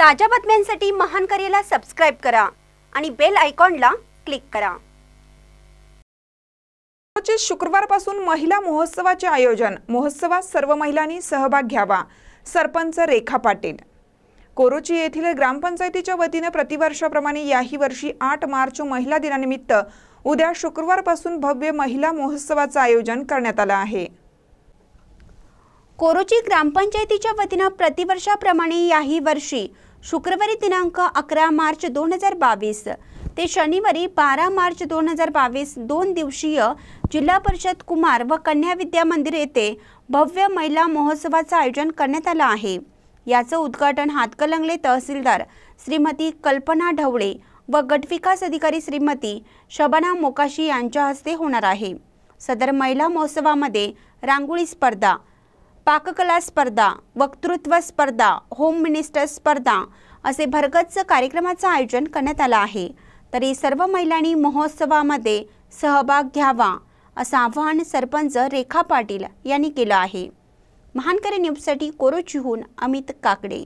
ताज्या बातम्यांसाठी महान करेला सबस्क्राईब करा आणि बेल आयकॉनला क्लिक करा शुक्रवारपासून महिला महोत्सवाचे आयोजन महोत्सवात सर्व महिलांनी सहभाग घ्यावा सरपंच रेखा पाटील कोरोची येथील ग्रामपंचायतीच्या वतीनं प्रतिवर्षाप्रमाणे याही वर्षी आठ मार्च महिला दिनानिमित्त उद्या शुक्रवारपासून भव्य महिला महोत्सवाचं आयोजन करण्यात आलं आहे कोरोची ग्रामपंचायतीच्या वतीनं प्रतिवर्षाप्रमाणे याही वर्षी शुक्रवारी दिनांक अकरा मार्च दोन हजार बावीस ते शनिवारी बारा मार्च दोन हजार बावीस दोन दिवसीय जिल्हा परिषद कुमार व कन्या विद्या मंदिर येथे भव्य महिला महोत्सवाचं आयोजन करण्यात आलं आहे याचं उद्घाटन हातकलंगले तहसीलदार श्रीमती कल्पना ढवळे व गटविकास अधिकारी श्रीमती शबना मोकाशी यांच्या हस्ते होणार आहे सदर महिला महोत्सवामध्ये रांगोळी स्पर्धा पाककला स्पर्धा वक्तृत्व स्पर्धा होम मिनिस्टर स्पर्धा असे भरगच्च कार्यक्रमाचं आयोजन करण्यात आलं आहे तरी सर्व महिलांनी महोत्सवामध्ये सहभाग घ्यावा असं आवाहन सरपंच रेखा पाटील यांनी केलं आहे महानकरी न्यूजसाठी कोरोचीहून अमित काकडे